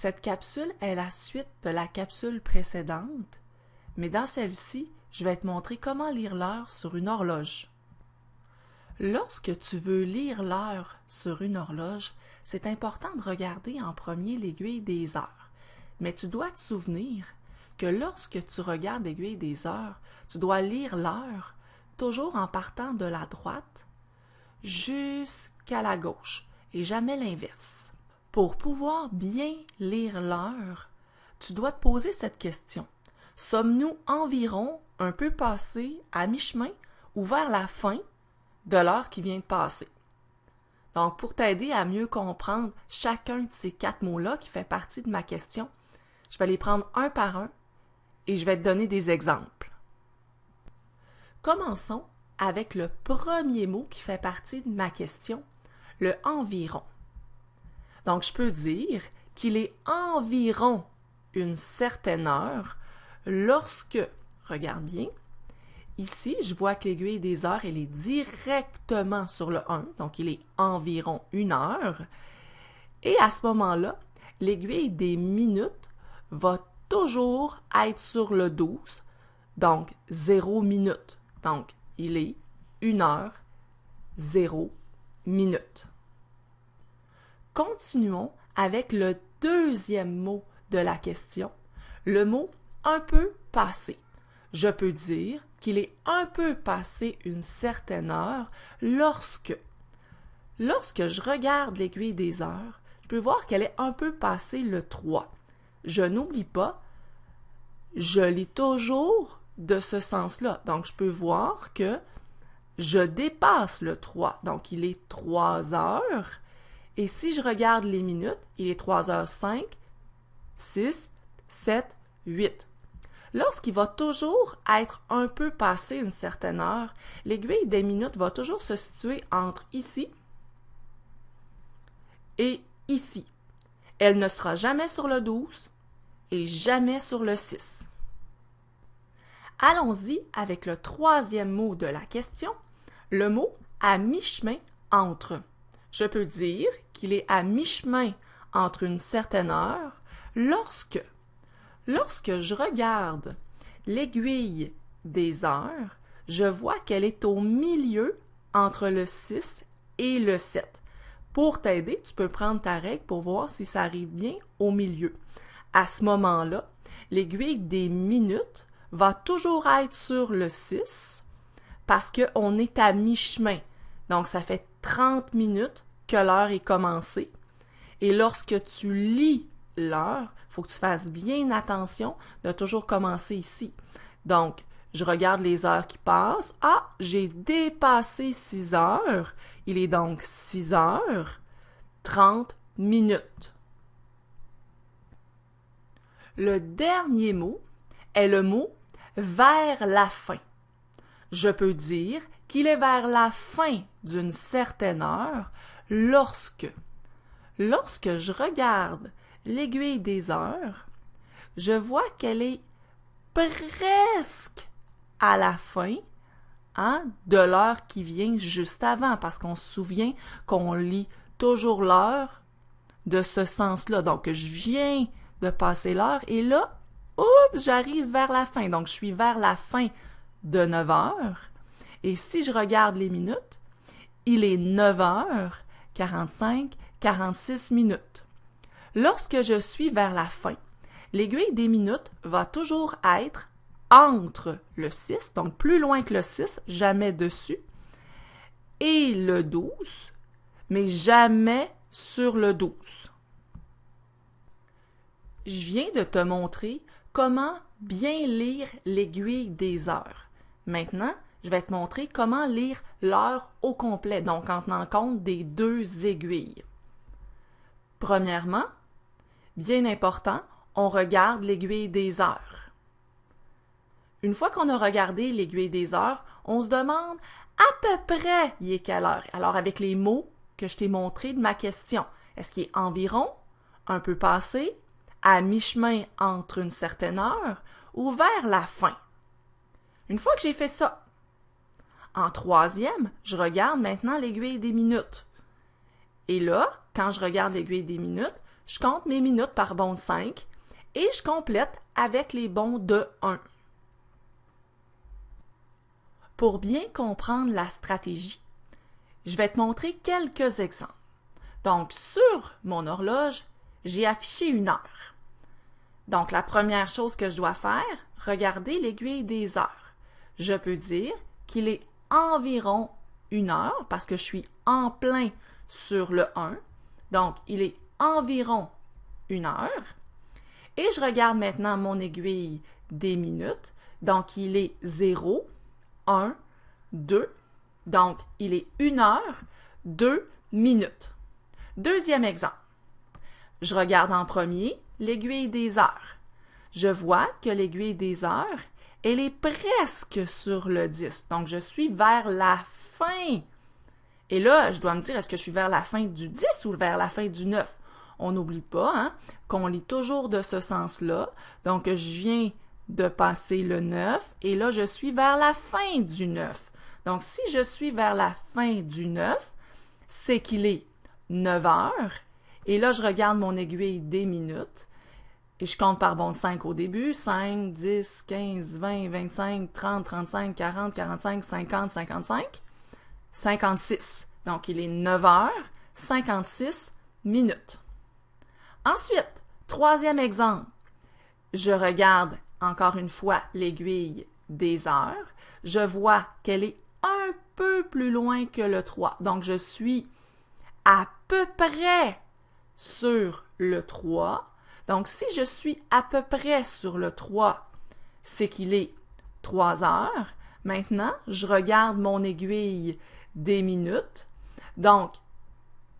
Cette capsule est la suite de la capsule précédente, mais dans celle-ci, je vais te montrer comment lire l'heure sur une horloge. Lorsque tu veux lire l'heure sur une horloge, c'est important de regarder en premier l'aiguille des heures. Mais tu dois te souvenir que lorsque tu regardes l'aiguille des heures, tu dois lire l'heure toujours en partant de la droite jusqu'à la gauche et jamais l'inverse. Pour pouvoir bien lire l'heure, tu dois te poser cette question. Sommes-nous environ un peu passé à mi-chemin ou vers la fin de l'heure qui vient de passer? Donc, pour t'aider à mieux comprendre chacun de ces quatre mots-là qui fait partie de ma question, je vais les prendre un par un et je vais te donner des exemples. Commençons avec le premier mot qui fait partie de ma question, le environ. Donc, je peux dire qu'il est environ une certaine heure lorsque, regarde bien, ici, je vois que l'aiguille des heures, elle est directement sur le 1, donc il est environ une heure. Et à ce moment-là, l'aiguille des minutes va toujours être sur le 12, donc 0 minutes. Donc, il est 1 heure 0 minutes. Continuons avec le deuxième mot de la question, le mot un peu passé. Je peux dire qu'il est un peu passé une certaine heure lorsque. Lorsque je regarde l'aiguille des heures, je peux voir qu'elle est un peu passée le 3. Je n'oublie pas, je l'ai toujours de ce sens-là. Donc, je peux voir que je dépasse le 3. Donc, il est 3 heures et si je regarde les minutes, il est 3h05, 6, 7, 8. Lorsqu'il va toujours être un peu passé une certaine heure, l'aiguille des minutes va toujours se situer entre ici et ici. Elle ne sera jamais sur le 12 et jamais sur le 6. Allons-y avec le troisième mot de la question, le mot à mi-chemin entre. Je peux dire qu'il est à mi-chemin entre une certaine heure lorsque, lorsque je regarde l'aiguille des heures, je vois qu'elle est au milieu entre le 6 et le 7. Pour t'aider, tu peux prendre ta règle pour voir si ça arrive bien au milieu. À ce moment-là, l'aiguille des minutes va toujours être sur le 6 parce qu'on est à mi-chemin. Donc, ça fait 30 minutes que l'heure est commencée. Et lorsque tu lis l'heure, il faut que tu fasses bien attention de toujours commencer ici. Donc, je regarde les heures qui passent. Ah, j'ai dépassé 6 heures. Il est donc 6 heures 30 minutes. Le dernier mot est le mot vers la fin. Je peux dire qu'il est vers la fin d'une certaine heure lorsque, lorsque je regarde l'aiguille des heures, je vois qu'elle est presque à la fin hein, de l'heure qui vient juste avant, parce qu'on se souvient qu'on lit toujours l'heure de ce sens-là. Donc, je viens de passer l'heure et là, oups, j'arrive vers la fin. Donc, je suis vers la fin de 9 heures et si je regarde les minutes, il est 9h45, 46 minutes. Lorsque je suis vers la fin, l'aiguille des minutes va toujours être entre le 6, donc plus loin que le 6, jamais dessus, et le 12, mais jamais sur le 12. Je viens de te montrer comment bien lire l'aiguille des heures. Maintenant, je vais te montrer comment lire l'heure au complet, donc en tenant compte des deux aiguilles. Premièrement, bien important, on regarde l'aiguille des heures. Une fois qu'on a regardé l'aiguille des heures, on se demande à peu près il est quelle heure. Alors avec les mots que je t'ai montrés de ma question, est-ce qu'il est environ, un peu passé, à mi-chemin entre une certaine heure ou vers la fin? Une fois que j'ai fait ça, en troisième, je regarde maintenant l'aiguille des minutes. Et là, quand je regarde l'aiguille des minutes, je compte mes minutes par bons 5 et je complète avec les bons de 1. Pour bien comprendre la stratégie, je vais te montrer quelques exemples. Donc, sur mon horloge, j'ai affiché une heure. Donc, la première chose que je dois faire, regarder l'aiguille des heures. Je peux dire qu'il est environ une heure parce que je suis en plein sur le 1. Donc, il est environ une heure. Et je regarde maintenant mon aiguille des minutes. Donc, il est 0, 1, 2. Donc, il est une heure, deux minutes. Deuxième exemple. Je regarde en premier l'aiguille des heures. Je vois que l'aiguille des heures elle est presque sur le 10. Donc, je suis vers la fin. Et là, je dois me dire, est-ce que je suis vers la fin du 10 ou vers la fin du 9? On n'oublie pas hein, qu'on lit toujours de ce sens-là. Donc, je viens de passer le 9 et là, je suis vers la fin du 9. Donc, si je suis vers la fin du 9, c'est qu'il est 9 heures. Et là, je regarde mon aiguille des minutes et je compte par bon 5 au début, 5, 10, 15, 20, 25, 30, 35, 40, 45, 50, 55, 56. Donc il est 9 h 56 minutes. Ensuite, troisième exemple, je regarde encore une fois l'aiguille des heures. Je vois qu'elle est un peu plus loin que le 3. Donc je suis à peu près sur le 3 donc, si je suis à peu près sur le 3, c'est qu'il est 3 heures. Maintenant, je regarde mon aiguille des minutes. Donc,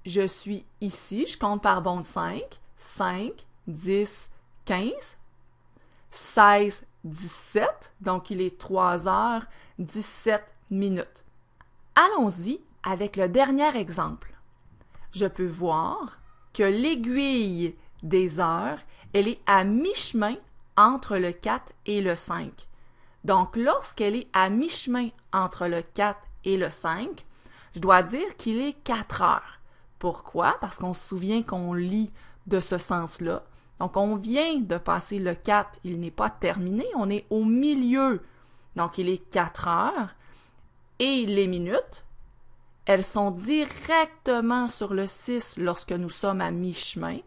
je suis ici, je compte par bond de 5, 5, 10, 15, 16, 17. Donc, il est 3 heures 17 minutes. Allons-y avec le dernier exemple. Je peux voir que l'aiguille des heures, elle est à mi-chemin entre le 4 et le 5. Donc, lorsqu'elle est à mi-chemin entre le 4 et le 5, je dois dire qu'il est 4 heures. Pourquoi? Parce qu'on se souvient qu'on lit de ce sens-là. Donc, on vient de passer le 4, il n'est pas terminé, on est au milieu. Donc, il est 4 heures. Et les minutes, elles sont directement sur le 6 lorsque nous sommes à mi-chemin.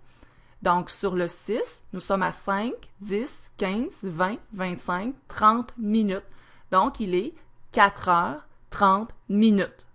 Donc, sur le 6, nous sommes à 5, 10, 15, 20, 25, 30 minutes. Donc, il est 4 heures 30 minutes.